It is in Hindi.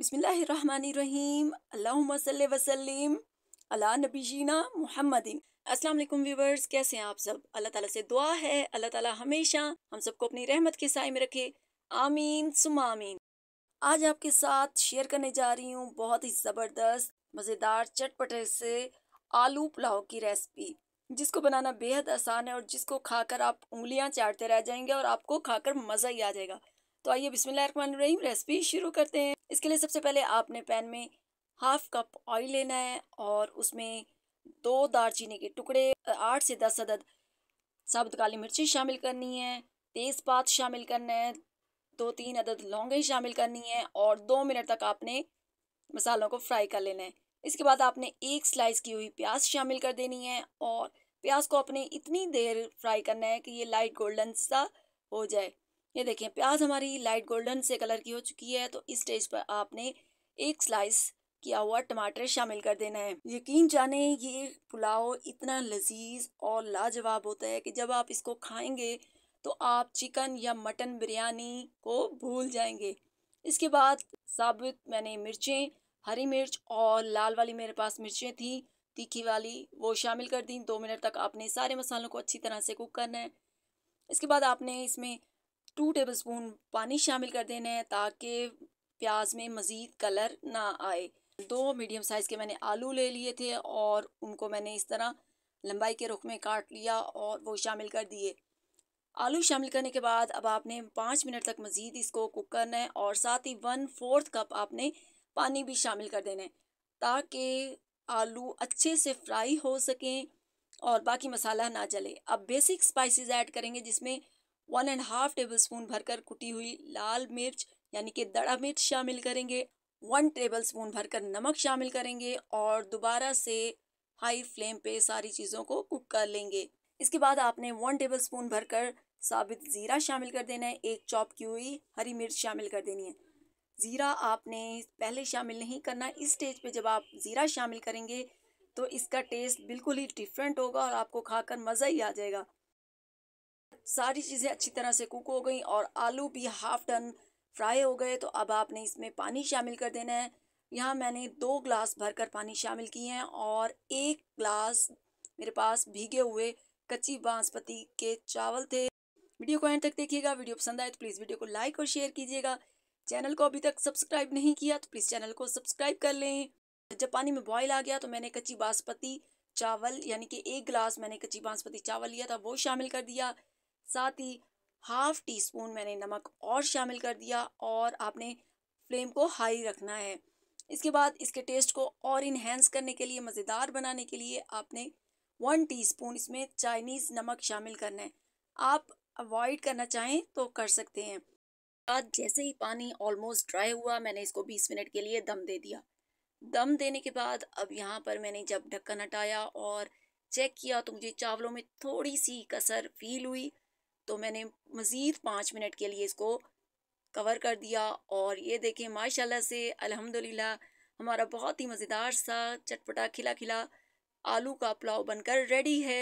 बिसमीम वसलीम अला नबीजीना मुहम्मदीन अस्सलाम असलम व्यूवर्स कैसे हैं आप सब अल्लाह ताला से दुआ है अल्लाह ताला हमेशा हम सबको अपनी रहमत के साय में रखे आमीन सुम आमीन आज आपके साथ शेयर करने जा रही हूँ बहुत ही ज़बरदस्त मज़ेदार चटपटे से आलू पुलाव की रेसिपी जिसको बनाना बेहद आसान है और जिसको खाकर आप उंगलियां चाटते रह जाएंगे और आपको खाकर मज़ा ही आ जाएगा तो आइए बिस्मिल्लाहिर्रहमानिर्रहीम रेसिपी शुरू करते हैं इसके लिए सबसे पहले आपने पैन में हाफ कप ऑयल लेना है और उसमें दो दारचीनी के टुकड़े आठ से दस अदद साबुत काली मिर्ची शामिल करनी है तेज़पात शामिल करना है दो तीन अदद लौंगे शामिल करनी है और दो मिनट तक आपने मसालों को फ्राई कर लेना है इसके बाद आपने एक स्लाइस की हुई प्याज शामिल कर देनी है और प्याज को आपने इतनी देर फ्राई करना है कि ये लाइट गोल्डन सा हो जाए ये देखें प्याज हमारी लाइट गोल्डन से कलर की हो चुकी है तो इस स्टेज पर आपने एक स्लाइस किया हुआ टमाटर शामिल कर देना है यकीन जाने ये पुलाव इतना लजीज और लाजवाब होता है कि जब आप इसको खाएंगे तो आप चिकन या मटन बिरयानी को भूल जाएंगे इसके बाद साबुत मैंने मिर्चें हरी मिर्च और लाल वाली मेरे पास मिर्चें थी तीखी वाली वो शामिल कर दी दो मिनट तक आपने सारे मसालों को अच्छी तरह से कुक करना है इसके बाद आपने इसमें टू टेबल स्पून पानी शामिल कर देना है ताकि प्याज में मज़ीद कलर ना आए दो मीडियम साइज़ के मैंने आलू ले लिए थे और उनको मैंने इस तरह लंबाई के रुख में काट लिया और वो शामिल कर दिए आलू शामिल करने के बाद अब आपने पाँच मिनट तक मज़ीद इसको कुक करना है और साथ ही वन फोर्थ कप आपने पानी भी शामिल कर देना है ताकि आलू अच्छे से फ्राई हो सकें और बाकी मसाला ना जले अब बेसिक स्पाइसेस ऐड करेंगे जिसमें one and half tablespoon भरकर कुटी हुई लाल मिर्च यानी कि दड़ा मिर्च शामिल करेंगे वन टेबल स्पून भरकर नमक शामिल करेंगे और दोबारा से हाई फ्लेम पे सारी चीज़ों को कुक कर लेंगे इसके बाद आपने वन टेबल स्पून भरकर साबित ज़ीरा शामिल कर देना है एक चॉप की हुई हरी मिर्च शामिल कर देनी है ज़ीरा आपने पहले शामिल नहीं करना इस स्टेज पे जब आप ज़ीरा शामिल करेंगे तो इसका टेस्ट बिल्कुल ही डिफरेंट होगा और आपको खाकर मज़ा ही आ जाएगा सारी चीज़ें अच्छी तरह से कुक हो गई और आलू भी हाफ टन फ्राई हो गए तो अब आपने इसमें पानी शामिल कर देना है यहाँ मैंने दो ग्लास भरकर पानी शामिल किए हैं और एक ग्लास मेरे पास भीगे हुए कच्ची बांसपति के चावल थे वीडियो को एंड तक देखिएगा वीडियो पसंद आए तो प्लीज़ वीडियो को लाइक और शेयर कीजिएगा चैनल को अभी तक सब्सक्राइब नहीं किया तो प्लीज़ चैनल को सब्सक्राइब कर लें जब पानी में बॉयल आ गया तो मैंने कच्ची बासपति चावल यानी कि एक गिलास मैंने कच्ची बासपति चावल लिया था वो शामिल कर दिया साथ ही हाफ टी स्पून मैंने नमक और शामिल कर दिया और आपने फ्लेम को हाई रखना है इसके बाद इसके टेस्ट को और इन्हेंस करने के लिए मज़ेदार बनाने के लिए आपने वन टीस्पून इसमें चाइनीज़ नमक शामिल करना है आप अवॉइड करना चाहें तो कर सकते हैं बाद जैसे ही पानी ऑलमोस्ट ड्राई हुआ मैंने इसको बीस मिनट के लिए दम दे दिया दम देने के बाद अब यहाँ पर मैंने जब ढक्कन हटाया और चेक किया तो मुझे चावलों में थोड़ी सी कसर फील हुई तो मैंने मज़ीद पाँच मिनट के लिए इसको कवर कर दिया और ये देखें माशाल्लाह से अल्हम्दुलिल्लाह हमारा बहुत ही मज़ेदार सा चटपटा खिला खिला आलू का पुलाव बनकर रेडी है